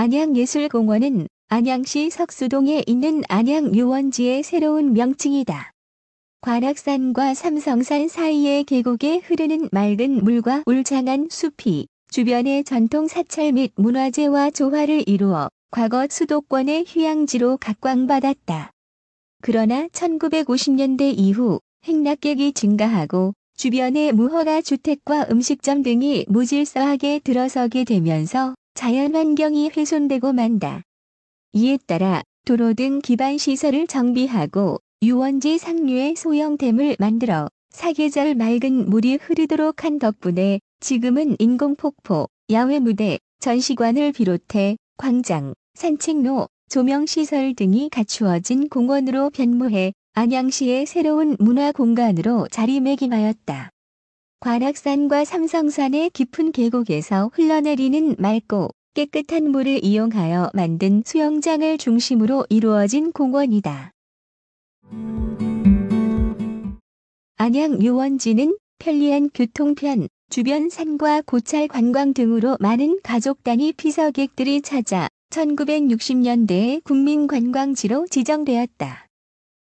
안양예술공원은 안양시 석수동에 있는 안양 유원지의 새로운 명칭이다. 관악산과 삼성산 사이의 계곡에 흐르는 맑은 물과 울창한 숲이 주변의 전통 사찰 및 문화재와 조화를 이루어 과거 수도권의 휴양지로 각광받았다. 그러나 1950년대 이후 행락객이 증가하고 주변의 무허가 주택과 음식점 등이 무질서하게 들어서게 되면서 자연환경이 훼손되고 만다. 이에 따라 도로 등 기반 시설을 정비하고 유원지 상류의 소형댐을 만들어 사계절 맑은 물이 흐르도록 한 덕분에 지금은 인공폭포, 야외 무대, 전시관을 비롯해 광장, 산책로, 조명시설 등이 갖추어진 공원으로 변모해 안양시의 새로운 문화공간으로 자리매김하였다. 관악산과 삼성산의 깊은 계곡에서 흘러내리는 맑고 깨끗한 물을 이용하여 만든 수영장을 중심으로 이루어진 공원이다. 안양 유원지는 편리한 교통편, 주변 산과 고찰 관광 등으로 많은 가족 단위 피서객들이 찾아 1960년대에 국민관광지로 지정되었다.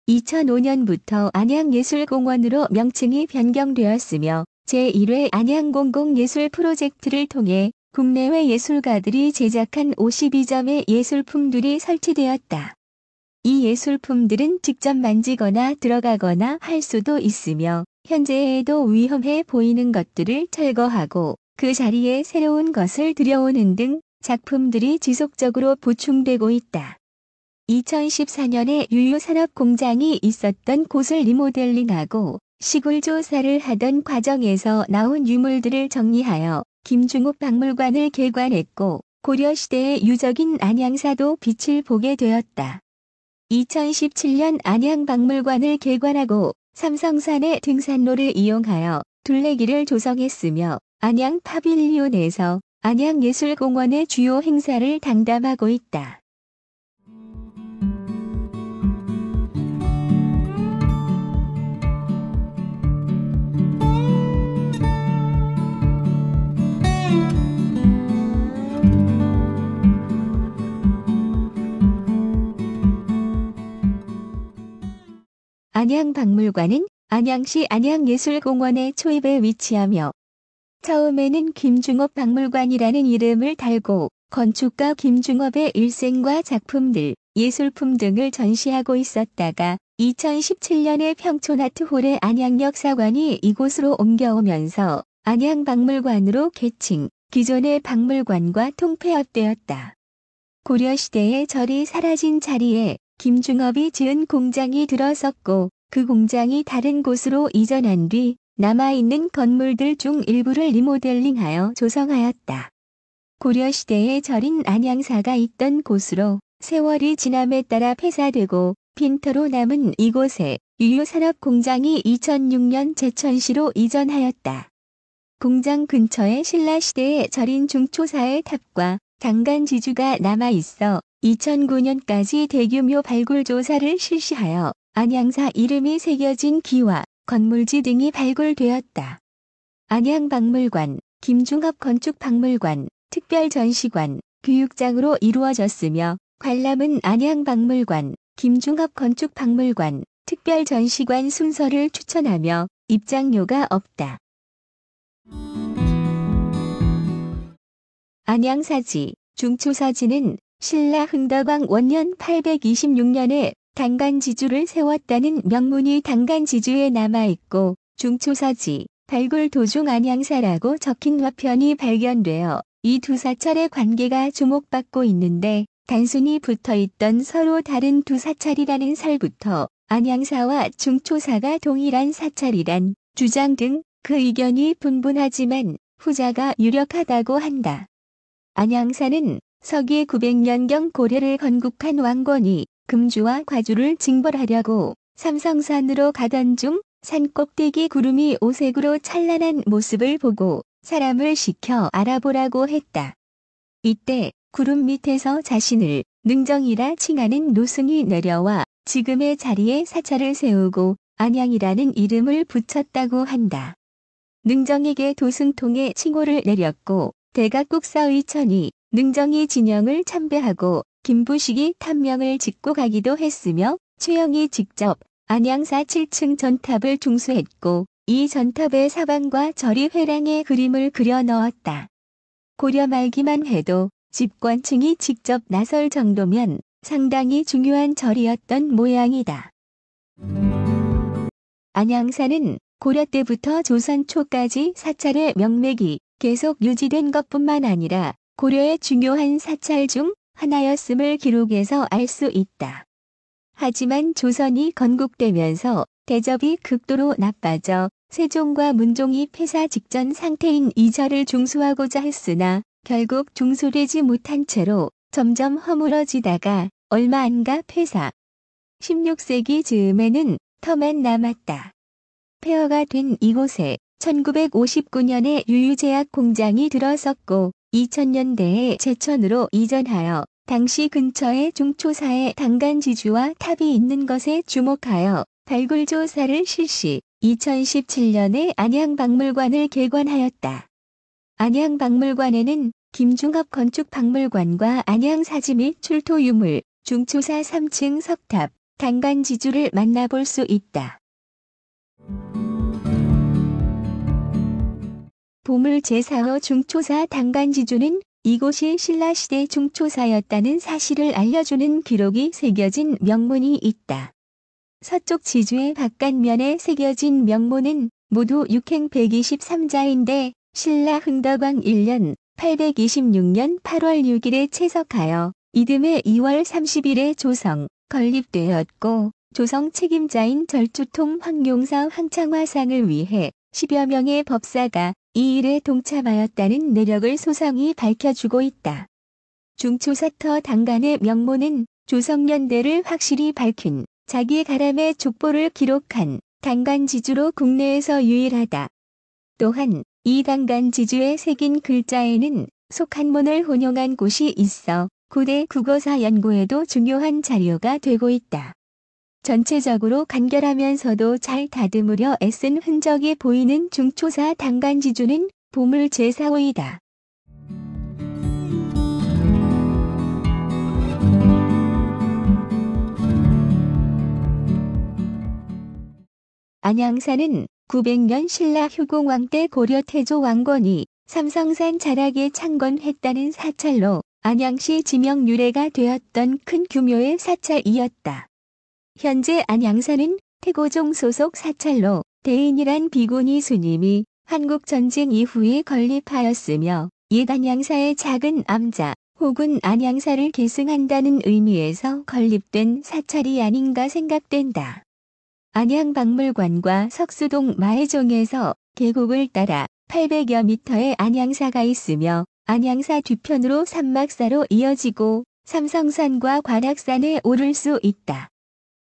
2005년부터 안양예술공원으로 명칭이 변경되었으며 제1회 안양공공 예술 프로젝트를 통해 국내외 예술가들이 제작한 52점의 예술품들이 설치되었다. 이 예술품들은 직접 만지거나 들어가거나 할 수도 있으며 현재에도 위험해 보이는 것들을 철거하고 그 자리에 새로운 것을 들여오는 등 작품들이 지속적으로 보충되고 있다. 2014년에 유유산업 공장이 있었던 곳을 리모델링하고 시골 조사를 하던 과정에서 나온 유물들을 정리하여 김중욱 박물관을 개관했고 고려시대의 유적인 안양사도 빛을 보게 되었다. 2017년 안양박물관을 개관하고 삼성산의 등산로를 이용하여 둘레길을 조성했으며 안양 파빌리온에서 안양예술공원의 주요 행사를 당담하고 있다. 안양박물관은 안양시 안양예술공원의 초입에 위치하며 처음에는 김중업 박물관이라는 이름을 달고 건축가 김중업의 일생과 작품들, 예술품 등을 전시하고 있었다가 2017년에 평촌아트홀의 안양역사관이 이곳으로 옮겨오면서 안양박물관으로 개칭, 기존의 박물관과 통폐합되었다. 고려시대의 절이 사라진 자리에 김중업이 지은 공장이 들어섰고 그 공장이 다른 곳으로 이전한 뒤 남아있는 건물들 중 일부를 리모델링하여 조성하였다. 고려시대의 절인 안양사가 있던 곳으로 세월이 지남에 따라 폐사되고 빈터로 남은 이곳에 유유산업공장이 2006년 제천시로 이전하였다. 공장 근처에 신라시대의 절인 중초사의 탑과 당간지주가 남아있어 2009년까지 대규모 발굴 조사를 실시하여 안양사 이름이 새겨진 기와 건물지 등이 발굴되었다. 안양박물관, 김중합 건축박물관, 특별전시관, 교육장으로 이루어졌으며 관람은 안양박물관, 김중합 건축박물관, 특별전시관 순서를 추천하며 입장료가 없다. 안양사지, 중초사지는 신라 흥덕왕 원년 826년에 당간지주를 세웠다는 명문이 당간지주에 남아있고 중초사지 발굴 도중 안양사라고 적힌 화편이 발견되어 이 두 사찰의 관계가 주목받고 있는데 단순히 붙어있던 서로 다른 두 사찰이라는 설부터 안양사와 중초사가 동일한 사찰이란 주장 등 그 의견이 분분하지만 후자가 유력하다고 한다. 안양사는 서기 900년경 고려를 건국한 왕권이 금주와 과주를 징벌하려고 삼성산으로 가던 중 산꼭대기 구름이 오색으로 찬란한 모습을 보고 사람을 시켜 알아보라고 했다. 이때 구름 밑에서 자신을 능정이라 칭하는 노승이 내려와 지금의 자리에 사찰을 세우고 안양이라는 이름을 붙였다고 한다. 능정에게 도승통의 칭호를 내렸고 대각국사의천이 능정이 진영을 참배하고 김부식이 탐명을 짓고 가기도 했으며 최영이 직접 안양사 7층 전탑을 중수했고 이 전탑의 사방과 절이 회랑의 그림을 그려 넣었다. 고려 말기만 해도 집권층이 직접 나설 정도면 상당히 중요한 절이었던 모양이다. 안양사는 고려 때부터 조선 초까지 사찰의 명맥이 계속 유지된 것뿐만 아니라 고려의 중요한 사찰 중 하나였음을 기록에서 알 수 있다. 하지만 조선이 건국되면서 대접이 극도로 나빠져 세종과 문종이 폐사 직전 상태인 이자를 중수하고자 했으나 결국 중수되지 못한 채로 점점 허물어지다가 얼마 안가 폐사. 16세기 즈음에는 터만 남았다. 폐허가 된 이곳에 1959년에 유유제약 공장이 들어섰고 2000년대에 제천으로 이전하여 당시 근처의 중초사에 당간지주와 탑이 있는 것에 주목하여 발굴 조사를 실시 2017년에 안양박물관을 개관하였다. 안양박물관에는 김중합 건축박물관과 안양사지 및 출토유물, 중초사 3층 석탑, 당간지주를 만나볼 수 있다. 보물 제사어 중초사 당간지주는 이곳이 신라시대 중초사였다는 사실을 알려주는 기록이 새겨진 명문이 있다. 서쪽 지주의 바깥면에 새겨진 명문은 모두 6행 123자인데 신라 흥덕왕 1년 826년 8월 6일에 채석하여 이듬해 2월 30일에 조성, 건립되었고 조성 책임자인 절주통 황용사 황창화상을 위해 10여 명의 법사가 이 일에 동참하였다는 내력을 소상히 밝혀주고 있다. 중초사터 당간의 명모는 조성연대를 확실히 밝힌 자기 가람의 족보를 기록한 당간 지주로 국내에서 유일하다. 또한 이 당간 지주에 새긴 글자에는 속한문을 혼용한 곳이 있어 고대 국어사 연구에도 중요한 자료가 되고 있다. 전체적으로 간결하면서도 잘 다듬으려 애쓴 흔적이 보이는 중초사 당간지주는 보물 제사호이다. 안양사는 900년 신라 효공왕 때 고려 태조 왕건이 삼성산 자락에 창건했다는 사찰로 안양시 지명 유래가 되었던 큰 규모의 사찰이었다. 현재 안양사는 태고종 소속 사찰로 대인이란 비구니 스님이 한국 전쟁 이후에 건립하였으며 옛 안양사의 작은 암자 혹은 안양사를 계승한다는 의미에서 건립된 사찰이 아닌가 생각된다. 안양박물관과 석수동 마해종에서 계곡을 따라 800여 미터의 안양사가 있으며 안양사 뒤편으로 산막사로 이어지고 삼성산과 관악산에 오를 수 있다.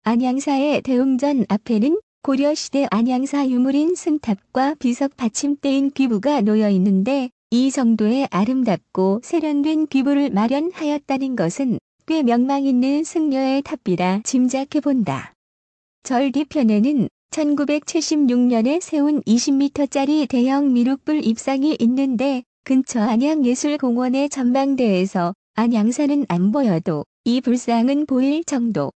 안양사의 대웅전 앞에는 고려시대 안양사 유물인 승탑과 비석 받침대인 귀부가 놓여 있는데 이 정도의 아름답고 세련된 귀부를 마련하였다는 것은 꽤 명망 있는 승려의 탑비라 짐작해 본다. 절 뒤편에는 1976년에 세운 20m짜리 대형 미륵불 입상이 있는데 근처 안양예술공원의 전망대에서 안양사는안 보여도 이 불상은 보일 정도.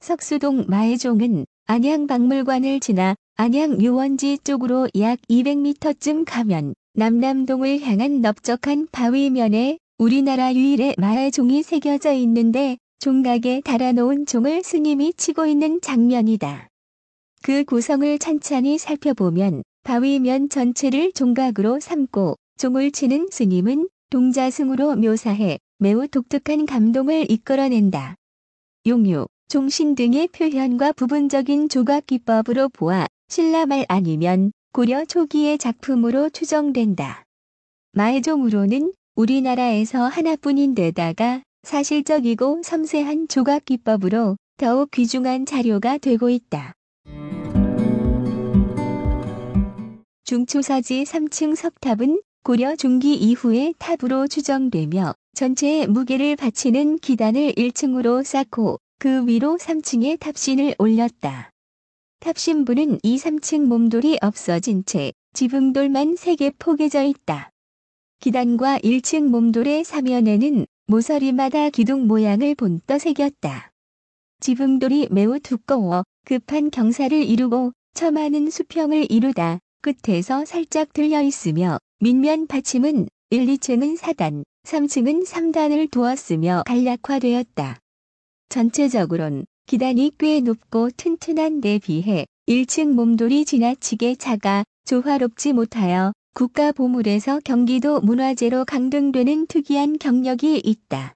석수동 마애종은 안양박물관을 지나 안양유원지 쪽으로 약 200m쯤 가면 남남동을 향한 넓적한 바위면에 우리나라 유일의 마애종이 새겨져 있는데 종각에 달아놓은 종을 스님이 치고 있는 장면이다. 그 구성을 찬찬히 살펴보면 바위면 전체를 종각으로 삼고 종을 치는 스님은 동자승으로 묘사해 매우 독특한 감동을 이끌어낸다. 용유, 종신 등의 표현과 부분적인 조각 기법으로 보아 신라말 아니면 고려 초기의 작품으로 추정된다. 마해종으로는 우리나라에서 하나뿐인 데다가 사실적이고 섬세한 조각 기법으로 더욱 귀중한 자료가 되고 있다. 중초사지 3층 석탑은 고려 중기 이후의 탑으로 추정되며 전체의 무게를 바치는 기단을 1층으로 쌓고 그 위로 3층의 탑신을 올렸다. 탑신부는 2, 3층 몸돌이 없어진 채 지붕돌만 3개 포개져 있다. 기단과 1층 몸돌의 사면에는 모서리마다 기둥 모양을 본떠 새겼다. 지붕돌이 매우 두꺼워 급한 경사를 이루고 처마는 수평을 이루다 끝에서 살짝 들려 있으며 밑면 받침은 1, 2층은 4단, 3층은 3단을 두었으며 간략화되었다. 전체적으론 기단이 꽤 높고 튼튼한 데 비해 1층 몸돌이 지나치게 작아 조화롭지 못하여 국가 보물에서 경기도 문화재로 강등되는 특이한 경력이 있다.